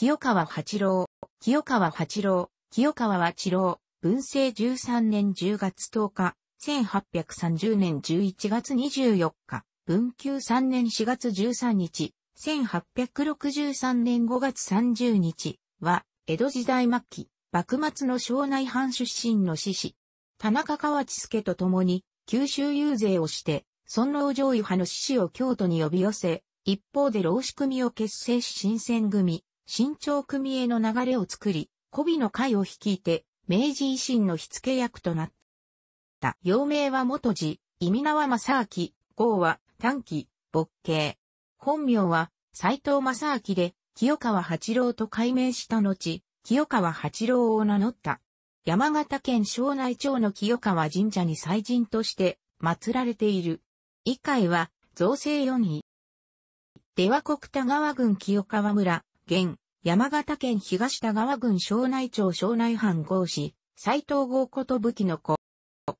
清川八郎、清川八郎、清川八郎、文政13年10月10日、1830年11月24日、文久3年4月13日、1863年5月30日は、江戸時代末期、幕末の庄内藩出身の志士、田中川地助と共に、九州遊説をして、尊老上位派の志士を京都に呼び寄せ、一方で老子組を結成し新選組、新潮組への流れを作り、古美の会を率いて、明治維新の火付け役となった。幼名は元寺、意味名は正明、号は短期、勃刑。本名は斎藤正明で、清川八郎と改名した後、清川八郎を名乗った。山形県庄内町の清川神社に祭神として祀られている。一回は造成4位。では国田川郡清川村、現、山形県東田川郡庄内町庄内藩郷士、斎藤郷こと武器の子。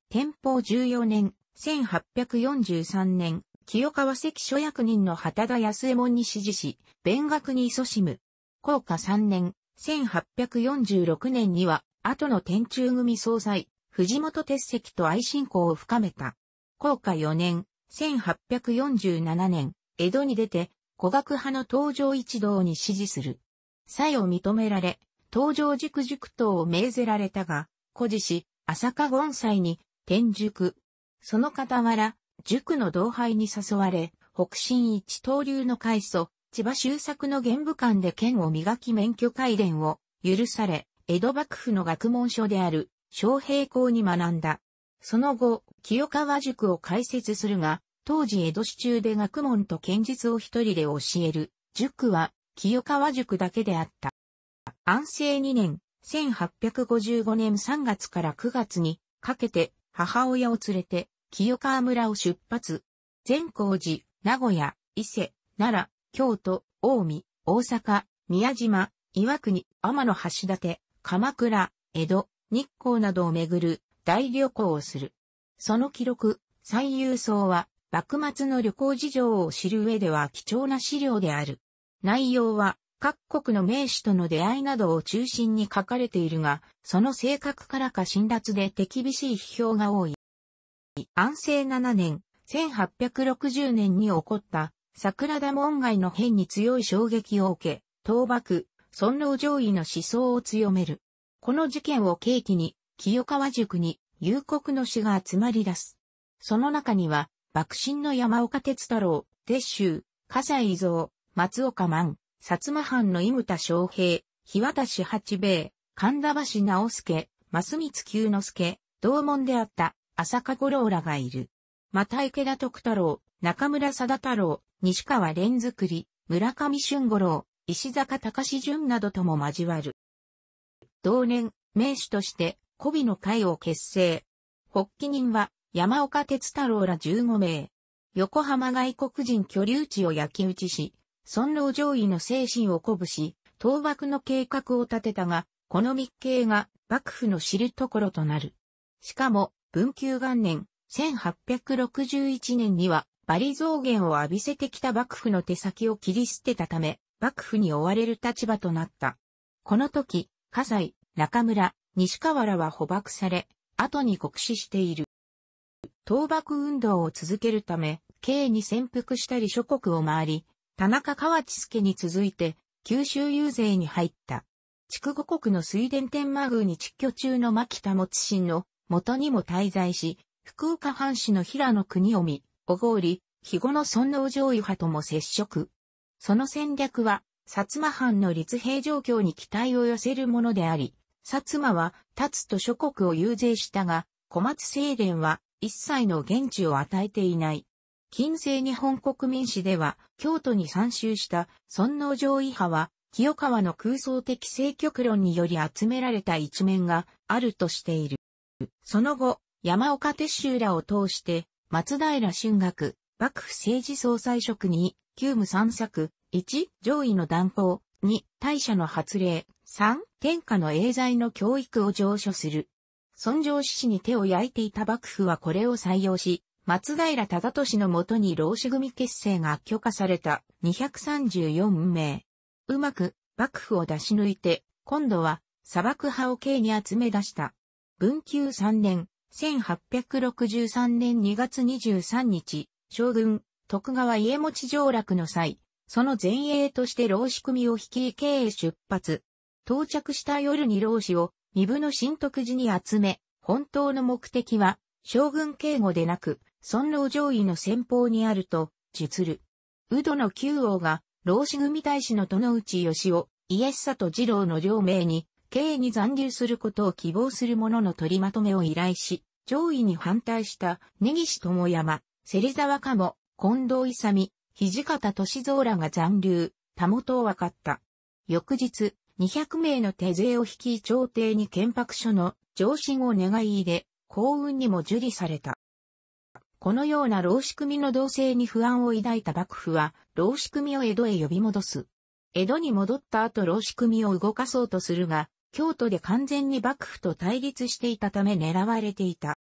天保14年、1843年、清川関所役人の旗田康右衛門に指示し、弁学に勤しむ。高下3年、1846年には、後の天中組総裁、藤本鉄石と愛信仰を深めた。高下4年、1847年、江戸に出て、語学派の登場一同に支持する。才を認められ、登場塾塾等を命ぜられたが、古事し、浅香権祭に、天塾。その傍ら、塾の同輩に誘われ、北進一刀流の開祖、千葉修作の玄武館で剣を磨き免許改伝を許され、江戸幕府の学問書である、昌平校に学んだ。その後、清川塾を開設するが、当時江戸市中で学問と剣術を一人で教える、塾は、清川塾だけであった。安政2年、1855年3月から9月にかけて母親を連れて清川村を出発。善光寺、名古屋、伊勢、奈良、京都、大見、大阪、宮島、岩国、天橋立、鎌倉、江戸、日光などをめぐる大旅行をする。その記録、最優層は幕末の旅行事情を知る上では貴重な資料である。内容は、各国の名士との出会いなどを中心に書かれているが、その性格からか辛辣で手厳しい批評が多い。安政7年、1860年に起こった桜田門外の変に強い衝撃を受け、倒幕、尊皇攘夷の思想を強める。この事件を契機に、清川塾に、有国の詩が集まり出す。その中には、幕臣の山岡哲太郎、鉄州、葛西伊蔵、松岡万、薩摩藩の井牟田昌平、日渡し八兵衛、神田橋直介、増光久之助、同門であった浅香五郎らがいる。また池田徳太郎、中村貞太郎、西川蓮作り、村上俊五郎、石坂隆淳などとも交わる。同年、名手として、古美の会を結成。発起人は、山岡哲太郎ら15名、横浜外国人居留地を焼き打ちし、尊老上位の精神を鼓舞し、倒幕の計画を立てたが、この密計が幕府の知るところとなる。しかも、文久元年、1861年には、バリ増減を浴びせてきた幕府の手先を切り捨てたため、幕府に追われる立場となった。この時、葛西、中村、西河原は捕獲され、後に酷使している。倒幕運動を続けるため、京に潜伏したり諸国を回り、田中河内助に続いて、九州遊勢に入った。筑後国の水田天満宮に蟄居中の牧田持信の元にも滞在し、福岡藩士の平野国臣、小郡、肥後の尊王上位派とも接触。その戦略は、薩摩藩の立兵状況に期待を寄せるものであり、薩摩は、立つと諸国を遊説したが、小松清廉は、一切の現地を与えていない。近世日本国民史では、京都に参集した尊王攘夷派は、清川の空想的政局論により集められた一面があるとしている。その後、山岡鉄修らを通して、松平春学、幕府政治総裁職に、急務三策、1、上位の断行、2、大社の発令、3、天下の英才の教育を上書する。尊上志士に手を焼いていた幕府はこれを採用し、松平忠俊のもとに老子組結成が許可された234名。うまく幕府を出し抜いて、今度は砂漠派を刑に集め出した。文久3年、1863年2月23日、将軍、徳川家持上落の際、その前衛として老子組を率い経営出発。到着した夜に老子を身分の新徳寺に集め、本当の目的は、将軍警護でなく、尊老上位の先方にあると、述る。宇ドの九王が、老子組大使の殿内義雄、イエスサと二郎の両名に、敬意に残留することを希望する者の取りまとめを依頼し、上位に反対した根岸智山、芹沢鴨、近藤勇、土方歳三らが残留、たもとを分かった。翌日、200名の手勢を率い朝廷に憲白書の上申を願い入れ、幸運にも受理された。このような老仕組みの動静に不安を抱いた幕府は、老仕組みを江戸へ呼び戻す。江戸に戻った後老仕組みを動かそうとするが、京都で完全に幕府と対立していたため狙われていた。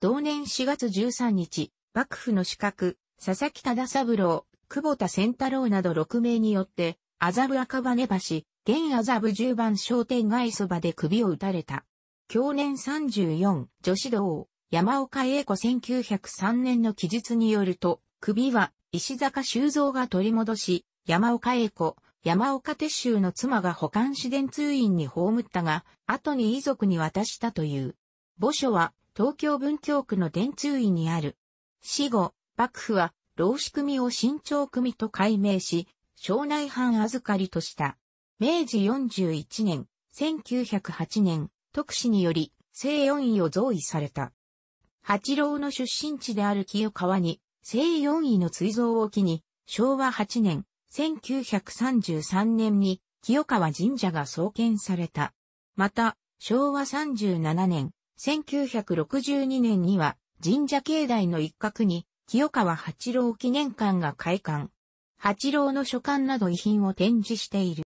同年4月13日、幕府の資格、佐々木忠三郎、久保田仙太郎など6名によって、麻布赤羽橋、現麻布十番商店街そばで首を打たれた。去年34女子道山岡栄子1903年の記述によると、首は石坂修造が取り戻し、山岡栄子、山岡鉄州の妻が保管市電通院に葬ったが、後に遺族に渡したという。墓所は東京文京区の電通院にある。死後、幕府は老子組を新潮組と改名し、省内藩預かりとした。明治41年、1908年、特使により、西四位を贈位された。八郎の出身地である清川に、西四位の追贈を機に、昭和8年、1933年に、清川神社が創建された。また、昭和37年、1962年には、神社境内の一角に、清川八郎記念館が開館。八郎の書館など遺品を展示している。